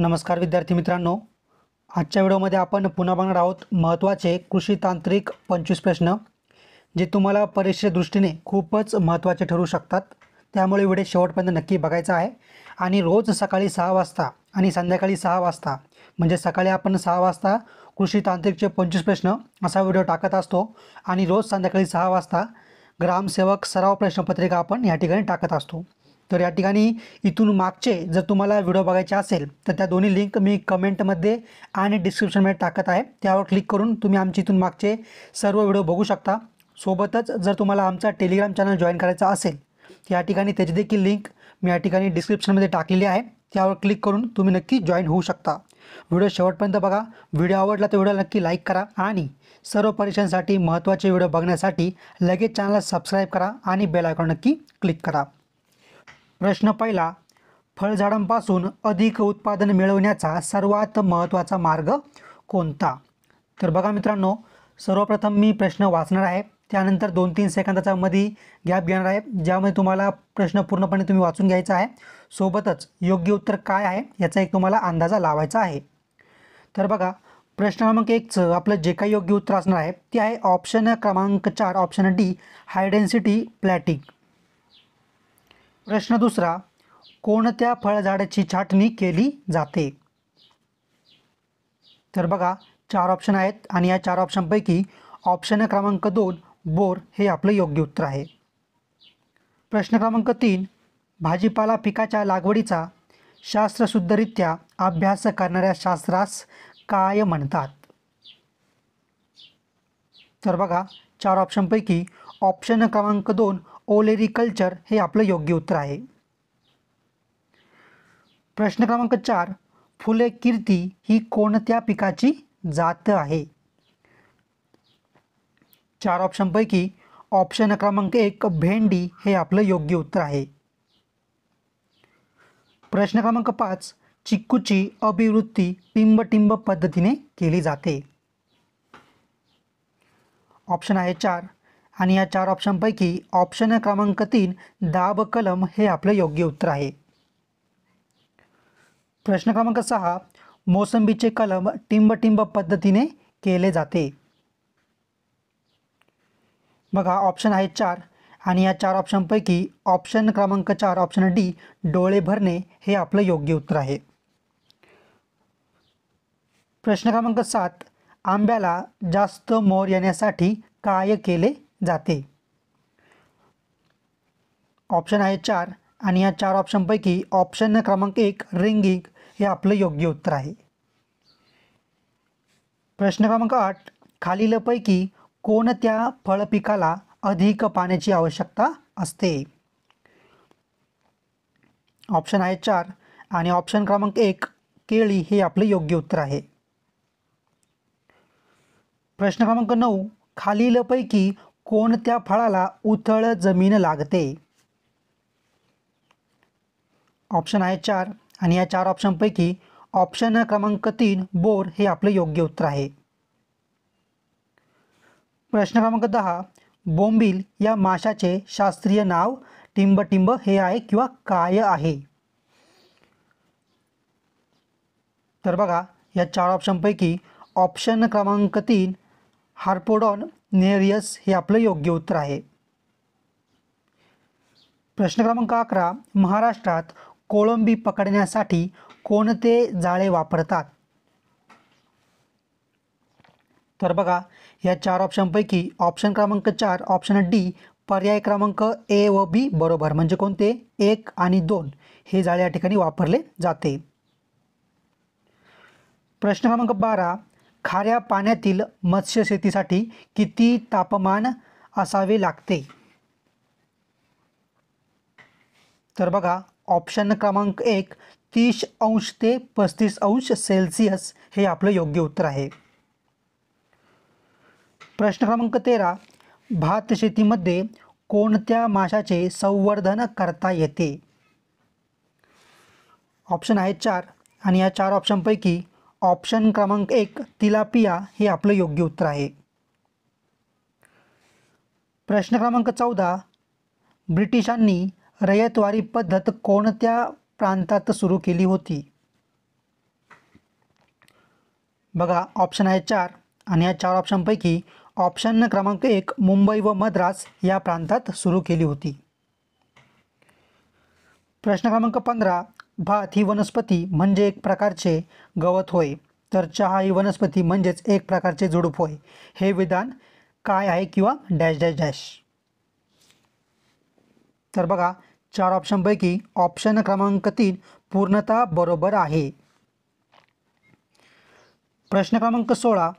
नमस्कार विद्यार्थी मित्रांनो आजच्या व्हिडिओमध्ये आपण पुन्हा बघणार आहोत महत्त्वाचे कृषी तांत्रिक पंचवीस प्रश्न जे तुम्हाला परीक्षे दृष्टीने खूपच महत्त्वाचे ठरू शकतात त्यामुळे व्हिडिओ शेवटपर्यंत नक्की बघायचा आहे आणि रोज सकाळी सहा वाजता आणि संध्याकाळी सहा वाजता म्हणजे सकाळी आपण सहा वाजता कृषी तांत्रिकचे पंचवीस प्रश्न असा व्हिडिओ टाकत असतो आणि रोज संध्याकाळी सहा वाजता ग्रामसेवक सराव प्रश्नपत्रिका आपण या ठिकाणी टाकत असतो तर या ठिकाणी इथून मागचे जर तुम्हाला व्हिडिओ बघायचे असेल तर त्या दोन्ही लिंक मी कमेंटमध्ये आणि डिस्क्रिप्शनमध्ये टाकत आहे त्यावर क्लिक करून तुम्ही आमच्या इथून मागचे सर्व व्हिडिओ बघू शकता सोबतच जर तुम्हाला आमचा टेलिग्राम चॅनल जॉईन करायचा असेल या ठिकाणी त्याची देखील लिंक मी या ठिकाणी डिस्क्रिप्शनमध्ये टाकलेली आहे त्यावर क्लिक करून तुम्ही नक्की जॉईन होऊ शकता व्हिडिओ शेवटपर्यंत बघा व्हिडिओ आवडला तर व्हिडिओ नक्की लाईक करा आणि सर्व परीक्षांसाठी महत्त्वाचे व्हिडिओ बघण्यासाठी लगेच चॅनलला सबस्क्राईब करा आणि बेल आयकॉन नक्की क्लिक करा प्रश्न पहिला फळझाडांपासून अधिक उत्पादन मिळवण्याचा सर्वात महत्त्वाचा मार्ग कोणता तर बघा मित्रांनो सर्वप्रथम मी प्रश्न वाचणार आहे त्यानंतर दोन तीन सेकंदाचा मध्ये गॅप घेणार आहे ज्यामध्ये तुम्हाला प्रश्न पूर्णपणे तुम्ही वाचून घ्यायचा आहे सोबतच योग्य उत्तर काय आहे याचा एक तुम्हाला अंदाजा लावायचा आहे तर बघा प्रश्न क्रमांक एकचं आपलं जे काही योग्य उत्तर असणार आहे ते आहे ऑप्शन क्रमांक चार ऑप्शन डी हायडेन्सिटी प्लॅटिक प्रश्न दुसरा कोणत्या फळझाडाची छाटणी केली जाते तर बघा चार ऑप्शन आहेत आणि या चार ऑप्शनपैकी ऑप्शन क्रमांक दोन बोर हे आपलं योग्य उत्तर आहे प्रश्न क्रमांक तीन भाजीपाला पिकाच्या लागवडीचा शास्त्रशुद्धरित्या अभ्यास करणाऱ्या शास्त्रास काय म्हणतात तर बघा चार ऑप्शनपैकी ऑप्शन क्रमांक दोन कल्चर हे आपलं योग्य उत्तर आहे प्रश्न क्रमांक चार फुले कीर्ती ही कोणत्या पिकाची जात आहे चार ऑप्शनपैकी ऑप्शन क्रमांक एक भेंडी हे आपलं योग्य उत्तर आहे प्रश्न क्रमांक पाच चिक्कूची अभिवृत्ती टिंबटिंब पद्धतीने केली जाते ऑप्शन आहे चार आणि या चार ऑप्शनपैकी ऑप्शन क्रमांक तीन दाब कलम हे आपलं योग्य उत्तर आहे प्रश्न क्रमांक सहा मोसंबीचे कलम टिंबटिंब पद्धतीने केले जाते बघा ऑप्शन आहे चार आणि या चार ऑप्शनपैकी ऑप्शन क्रमांक चार ऑप्शन डी डोळे भरणे हे आपलं योग्य उत्तर आहे प्रश्न क्रमांक सात आंब्याला जास्त मोर येण्यासाठी काय केले जाते ऑप्शन आहे चार आणि या चार ऑप्शनपैकी ऑप्शन क्रमांक एक रिंगिंग हे आपलं योग्य उत्तर आहे प्रश्न क्रमांक आठ खालीलपैकी कोणत्या फळपिकाला अधिक पाण्याची आवश्यकता असते ऑप्शन आहे चार आणि ऑप्शन क्रमांक एक केळी हे आपलं योग्य उत्तर आहे प्रश्न क्रमांक नऊ खालीलपैकी कोणत्या फळाला उथळ जमीन लागते ऑप्शन आहे चार आणि या चार ऑप्शनपैकी ऑप्शन क्रमांक तीन बोर हे आपलं योग्य उत्तर आहे प्रश्न क्रमांक दहा बोंबील या माशाचे शास्त्रीय नाव टिंबटिंब हे आहे किंवा काय आहे तर बघा या चार ऑप्शनपैकी ऑप्शन क्रमांक तीन हार्पोडॉन नेरियस हे आपलं योग्य उत्तर आहे प्रश्न क्रमांक अकरा महाराष्ट्रात कोळंबी पकडण्यासाठी कोणते जाळे वापरतात तर बघा या चार ऑप्शनपैकी ऑप्शन क्रमांक चार ऑप्शन डी पर्याय क्रमांक ए व बी बरोबर म्हणजे कोणते एक आणि दोन हे जाळे या ठिकाणी वापरले जाते प्रश्न क्रमांक बारा खाऱ्या पाण्यातील मत्स्यशेतीसाठी किती तापमान असावे लागते तर बघा ऑप्शन क्रमांक एक तीस अंश ते पस्तीस अंश सेल्सिअस हे आपलं योग्य उत्तर आहे प्रश्न क्रमांक तेरा भात शेतीमध्ये कोणत्या माशाचे संवर्धन करता येते ऑप्शन आहे चार आणि या चार ऑप्शनपैकी ऑप्शन क्रमांक एक तिलापिया हे आपलं योग्य उत्तर आहे प्रश्न क्रमांक चौदा ब्रिटिशांनी रयतवारी पद्धत कोणत्या प्रांतात सुरू केली होती बघा ऑप्शन आहे चार आणि या चार ऑप्शनपैकी ऑप्शन क्रमांक एक मुंबई व मद्रास या प्रांतात सुरू केली होती प्रश्न क्रमांक पंधरा भात ही वनस्पती म्हणजे एक प्रकारचे गवत होय तर चहा ही वनस्पती म्हणजेच एक प्रकारचे झुडूप होय हे विधान काय आहे किंवा डॅश डॅश डॅश तर बघा चार ऑप्शनपैकी ऑप्शन क्रमांक तीन पूर्णतः बरोबर आहे प्रश्न क्रमांक सोळा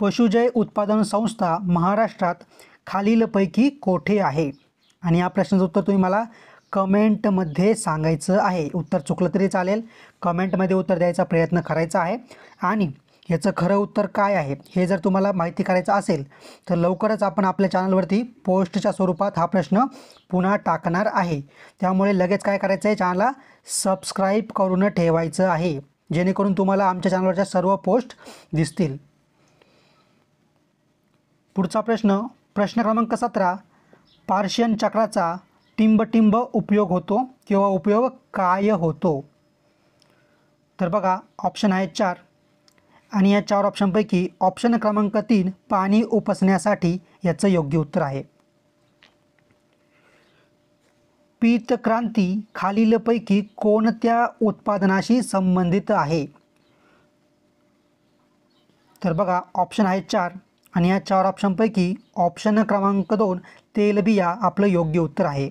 पशुजय उत्पादन संस्था महाराष्ट्रात खालीलपैकी कोठे आहे आणि या प्रश्नाचं उत्तर तुम्ही मला कमेंटमध्ये सांगायचं आहे उत्तर चुकलं तरी चालेल कमेंटमध्ये उत्तर द्यायचा प्रयत्न करायचा आहे आणि याचं खरं उत्तर काय आहे हे जर तुम्हाला माहिती करायचं असेल तर लवकरच आपण आपल्या चॅनलवरती पोस्टच्या स्वरूपात हा प्रश्न पुन्हा टाकणार आहे त्यामुळे लगेच काय करायचं आहे चॅनलला सबस्क्राईब करून ठेवायचं आहे जेणेकरून तुम्हाला आमच्या चॅनलवरच्या सर्व पोस्ट दिसतील पुढचा प्रश्न प्रश्न क्रमांक सतरा पार्शियन चक्राचा टिंबटिंब उपयोग होतो किंवा उपयोग काय होतो तर बघा ऑप्शन आहे चार आणि या चार ऑप्शनपैकी ऑप्शन क्रमांक तीन पाणी उपसण्यासाठी याचं योग्य उत्तर आहे पीत क्रांती खालीलपैकी कोणत्या उत्पादनाशी संबंधित आहे तर बघा ऑप्शन आहे चार आणि या चार ऑप्शनपैकी ऑप्शन क्रमांक दोन तेलबिया आपलं योग्य उत्तर आहे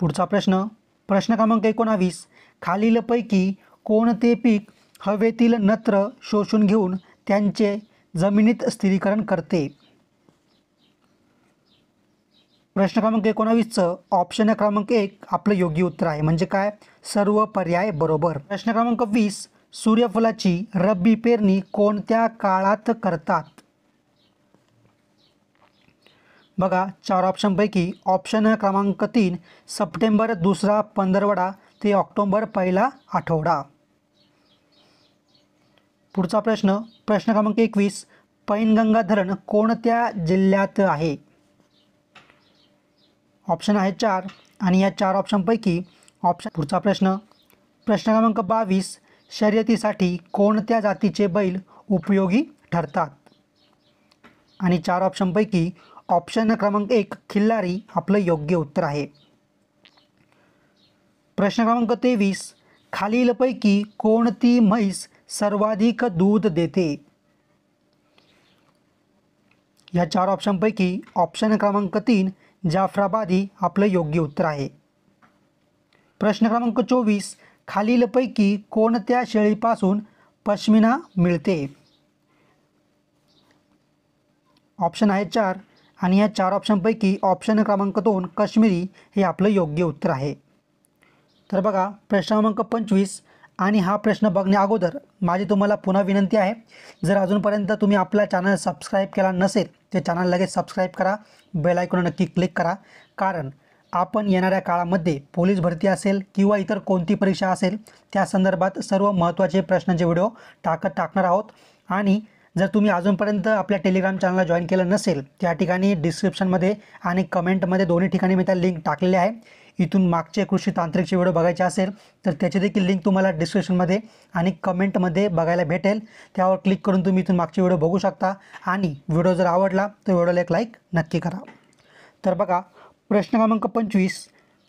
पुढचा प्रश्न प्रश्न क्रमांक एकोणावीस खालीलपैकी कोणते पीक हवेतील नत्र शोषून घेऊन त्यांचे जमिनीत स्थिरीकरण करते प्रश्न क्रमांक एकोणावीसचं ऑप्शन क्रमांक एक आपलं योग्य उत्तर आहे म्हणजे काय सर्व पर्याय बरोबर प्रश्न क्रमांक वीस सूर्यफुलाची रब्बी पेरणी कोणत्या काळात करतात बघा चार ऑप्शनपैकी ऑप्शन क्रमांक तीन सप्टेंबर दुसरा पंधरवडा ते ऑक्टोंबर पहिला आठवडा पुढचा प्रश्न प्रश्न क्रमांक एकवीस पैनगंगा धरण कोणत्या जिल्ह्यात आहे ऑप्शन आहे चार आणि या चार ऑप्शनपैकी ऑप्शन पुढचा प्रश्न प्रश्न क्रमांक बावीस शर्यतीसाठी कोणत्या जातीचे बैल उपयोगी ठरतात आणि चार ऑप्शनपैकी ऑप्शन क्रमांक एक खिल्लारी आपलं योग्य उत्तर आहे प्रश्न क्रमांक तेवीस खालीलपैकी कोणती म्हैस सर्वाधिक दूध देते या चार ऑप्शनपैकी ऑप्शन क्रमांक तीन जाफराबादी आपलं योग्य उत्तर आहे प्रश्न क्रमांक चोवीस खालीलपैकी कोणत्या शेळीपासून पश्मिना मिळते ऑप्शन आहे चार आणि या चार ऑप्शनपैकी ऑप्शन क्रमांक दोन काश्मीरी हे आपलं योग्य उत्तर आहे तर बघा प्रश्न क्रमांक पंचवीस आणि हा प्रश्न बघण्या अगोदर माझी तुम्हाला पुन्हा विनंती आहे जर अजूनपर्यंत तुम्ही आपला चॅनल सबस्क्राईब केला नसेल तर चॅनल लगेच सबस्क्राईब करा बेल ऐकून नक्की क्लिक करा कारण आपण येणाऱ्या काळामध्ये पोलीस भरती असेल किंवा इतर कोणती परीक्षा असेल त्या संदर्भात सर्व महत्त्वाचे प्रश्नांचे व्हिडिओ टाकत टाकणार आहोत आणि जर तुम्ही अजूनपर्यंत आपल्या टेलिग्राम चॅनलला जॉईन केलं नसेल त्या ठिकाणी डिस्क्रिप्शनमध्ये आणि कमेंटमध्ये दोन्ही ठिकाणी मी त्या लिंक टाकलेले आहे इथून मागचे कृषी तांत्रिकचे व्हिडिओ बघायचे असेल तर त्याची देखील लिंक तुम्हाला डिस्क्रिप्शनमध्ये आणि कमेंटमध्ये बघायला भेटेल त्यावर क्लिक करून तुम्ही इथून मागचे व्हिडिओ बघू शकता आणि व्हिडिओ जर आवडला तर व्हिडिओला एक लाईक नक्की करा तर बघा प्रश्न क्रमांक पंचवीस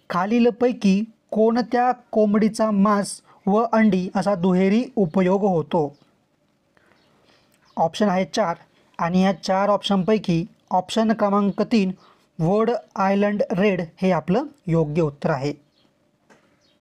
खालीलपैकी कोणत्या कोंबडीचा मांस व अंडी असा दुहेरी उपयोग होतो ऑप्शन आहे चार आणि या चार ऑप्शनपैकी ऑप्शन क्रमांक तीन वर्ड आयलंड रेड हे आपलं योग्य उत्तर आहे